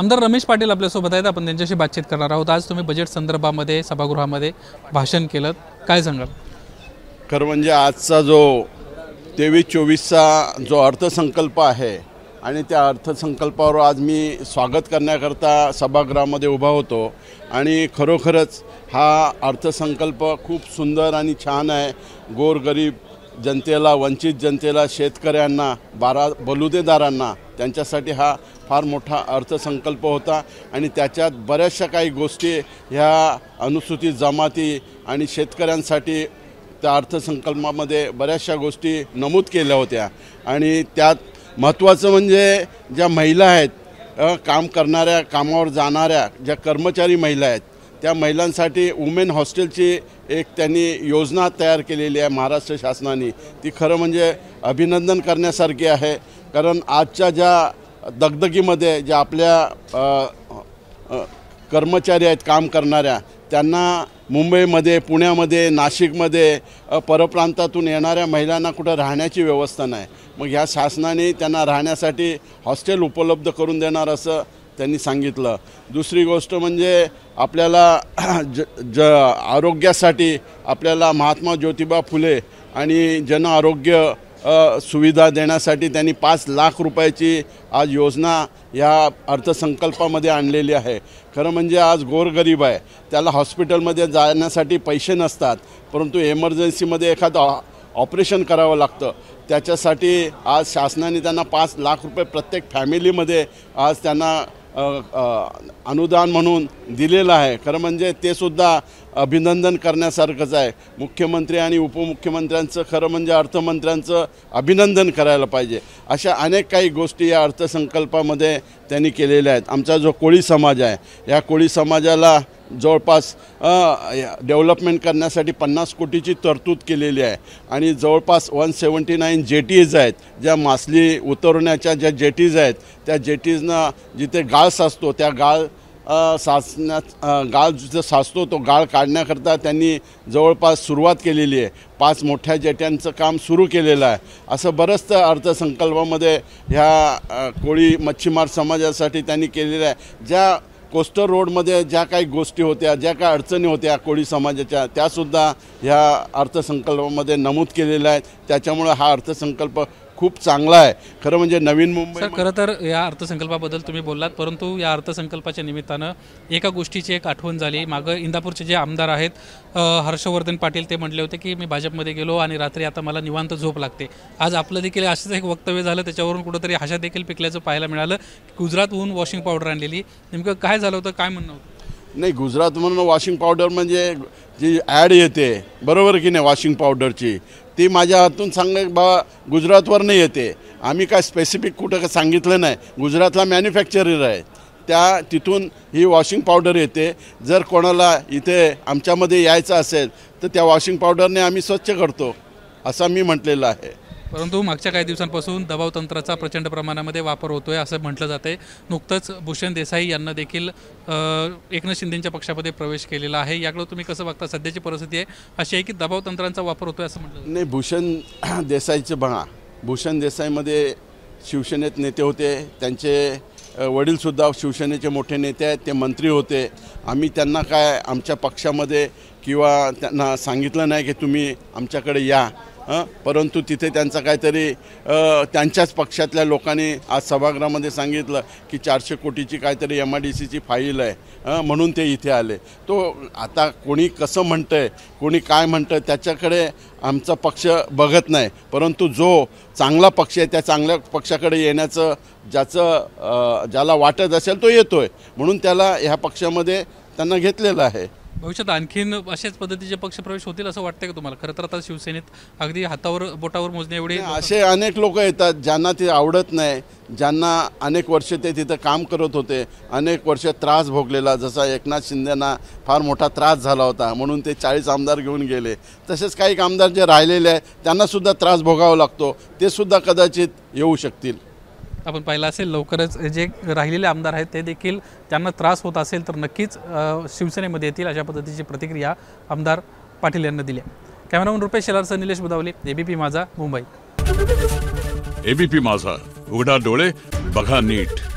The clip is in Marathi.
आमदार रमेश पाटील आपल्यासोबत आहेत आपण त्यांच्याशी बातचीत करणार आहोत आज तुम्ही बजेट संदर्भामध्ये सभागृहामध्ये भाषण केलं काय सांगाल खरं म्हणजे आजचा जो तेवीस चोवीसचा जो अर्थसंकल्प आहे आणि त्या अर्थसंकल्पावर आज मी स्वागत करण्याकरता सभागृहामध्ये उभा होतो आणि खरोखरच हा अर्थसंकल्प खूप सुंदर आणि छान आहे गोरगरीब जनतेला वंचित जनतेला शेतकऱ्यांना बारा बलुदेदारांना त्यांच्यासाठी हा फार मोठा अर्थसंकल्प होता आणि त्याच्यात बऱ्याचशा काही गोष्टी ह्या अनुसूचित जमाती आणि शेतकऱ्यांसाठी त्या अर्थसंकल्पामध्ये बऱ्याचशा गोष्टी नमूद केल्या होत्या आणि त्यात महत्त्वाचं म्हणजे ज्या महिला आहेत काम करणाऱ्या कामावर जाणाऱ्या ज्या कर्मचारी महिला आहेत त्या महिलांसाठी वुमेन हॉस्टेलची एक त्यांनी योजना तयार केलेली आहे महाराष्ट्र शासनाने ती खरं म्हणजे अभिनंदन करण्यासारखी आहे कारण आजच्या ज्या दगदगीमध्ये ज्या आपल्या कर्मचारी आहेत काम करणाऱ्या त्यांना मुंबईमध्ये पुण्यामध्ये नाशिकमध्ये परप्रांतातून येणाऱ्या महिलांना कुठं राहण्याची व्यवस्था नाही मग ह्या शासनाने त्यांना राहण्यासाठी हॉस्टेल उपलब्ध करून देणार असं त्यांनी सांगितलं दुसरी गोष्ट म्हणजे आपल्याला ज ज आरोग्यासाठी आपल्याला महात्मा ज्योतिबा फुले आणि जन आरोग्य सुविधा देण्यासाठी त्यांनी पाच लाख रुपयाची आज योजना या अर्थसंकल्पामध्ये आणलेली आहे खरं म्हणजे आज गोरगरीब आहे त्याला हॉस्पिटलमध्ये जाण्यासाठी पैसे नसतात परंतु एमर्जन्सीमध्ये एखादं ऑपरेशन करावं लागतं त्याच्यासाठी आज शासनाने त्यांना पाच लाख रुपये प्रत्येक फॅमिलीमध्ये आज त्यांना अनुदान म्हणून दिलेलं आहे खरं म्हणजे ते सुद्धा अभिनंदन करण्यासारखंच आहे मुख्यमंत्री आणि उपमुख्यमंत्र्यांचं खरं म्हणजे अर्थमंत्र्यांचं अभिनंदन करायला पाहिजे अशा अनेक काही गोष्टी या अर्थसंकल्पामध्ये त्यांनी केलेल्या आहेत आमचा जो कोळी समाज आहे या कोळी समाजाला जवळपास डेव्हलपमेंट करण्यासाठी पन्नास कोटीची तरतूद केलेली आहे आणि जवळपास वन सेवन्टी नाईन जेटीज आहेत ज्या मासली उतरवण्याच्या ज्या जेटीज आहेत त्या जेटीजना जिथे गाळ साचतो त्या गाळ साचण्या गाळ जो साचतो तो गाळ काढण्याकरता त्यांनी जवळपास सुरुवात केलेली आहे पाच मोठ्या जेट्यांचं काम सुरू केलेलं आहे असं बरंचसं अर्थसंकल्पामध्ये ह्या कोळी मच्छीमार समाजासाठी त्यांनी केलेलं आहे ज्या कोस्टर रोडमध्ये ज्या काही गोष्टी होत्या ज्या काही अडचणी होत्या कोळी समाजाच्या त्यासुद्धा ह्या अर्थसंकल्पामध्ये नमूद केलेल्या आहेत त्याच्यामुळं हा अर्थसंकल्प खूप चांगला आहे खरं म्हणजे नवीन मुंबई खरं तर या अर्थसंकल्पाबद्दल तुम्ही बोललात परंतु या अर्थसंकल्पाच्या निमित्तानं एका गोष्टीची एक आठवण झाली मागं इंदापूरचे जे आमदार आहेत हर्षवर्धन पाटील ते म्हटले होते की मी भाजपमध्ये गेलो आणि रात्री आता मला निवांत झोप लागते आज आपलं देखील असंच एक वक्तव्य झालं त्याच्यावरून कुठंतरी हशा देखील पिकल्याचं पाहायला मिळालं गुजरातहून वॉशिंग पावडर आणलेली नेमकं काय झालं होतं काय म्हणणं होतं नाही गुजरातमधून वॉशिंग पावडर म्हणजे जी ॲड येते बरोबर की नाही वॉशिंग पावडरची ती माझ्या हातून सांगणे बा नाही येते आम्ही काय स्पेसिफिक कुठं सांगितलं नाही गुजरातला मॅन्युफॅक्चरर आहे त्या तिथून ही वॉशिंग पावडर येते जर कोणाला इथे आमच्यामध्ये यायचं असेल तर त्या वॉशिंग पावडरने आम्ही स्वच्छ करतो असं मी म्हटलेलं आहे परंतु मागच्या काही दिवसांपासून दबाव तंत्राचा प्रचंड प्रमाणामध्ये वापर होतोय असं म्हटलं जाते आहे नुकतंच भूषण देसाई यांना देखील एकनाथ शिंदेच्या पक्षामध्ये प्रवेश केलेला आहे याकडे तुम्ही कसं बघता सध्याची परिस्थिती आहे अशी आहे की दबाव तंत्रांचा वापर होतोय असं म्हटलं नाही भूषण देसाईचं बघा भूषण देसाईमध्ये शिवसेनेत नेते होते त्यांचे वडीलसुद्धा शिवसेनेचे मोठे नेते आहेत ते मंत्री होते आम्ही त्यांना काय आमच्या पक्षामध्ये किंवा त्यांना सांगितलं नाही की तुम्ही आमच्याकडे या परंतु तिथे त्यांचा काहीतरी त्यांच्याच पक्षातल्या लोकांनी आज सभागृहामध्ये सांगितलं की चारशे कोटीची काहीतरी एम आय डी सीची फाईल आहे म्हणून ते इथे आले तो आता कोणी कसं म्हणतं आहे कोणी काय म्हणतं आहे त्याच्याकडे आमचा पक्ष बघत नाही परंतु जो चांगला पक्ष आहे त्या चांगल्या पक्षाकडे येण्याचं ज्याचं ज्याला वाटत असेल तो येतो आहे म्हणून त्याला ह्या पक्षामध्ये त्यांना घेतलेलं आहे भविष्यात आणखीन अशाच पद्धतीचे पक्षप्रवेश होतील असं वाटतंय का तुम्हाला खरं तर आता शिवसेनेत अगदी हातावर बोटावर मोजणे एवढे असे अनेक लोक येतात ज्यांना ते आवडत नाही ज्यांना अनेक वर्ष ते तिथं काम करत होते अनेक वर्ष त्रास भोगलेला जसा एकनाथ शिंदेना फार मोठा त्रास झाला होता म्हणून ते चाळीस आमदार घेऊन गेले तसेच काही आमदार जे राहिलेले आहेत त्यांनासुद्धा त्रास भोगावा लागतो ते सुद्धा कदाचित येऊ शकतील आपण पाहिलं असेल लवकरच जे राहिलेले आमदार आहेत ते देखील त्यांना त्रास होत असेल तर नक्कीच शिवसेनेमध्ये येतील अशा पद्धतीची प्रतिक्रिया आमदार पाटील यांना दिली कॅमेरामन रुपेश शेलारचं निलेश बुदावले एबीपी माझा मुंबई एबीपी माझा उघडा डोळे बघा नीट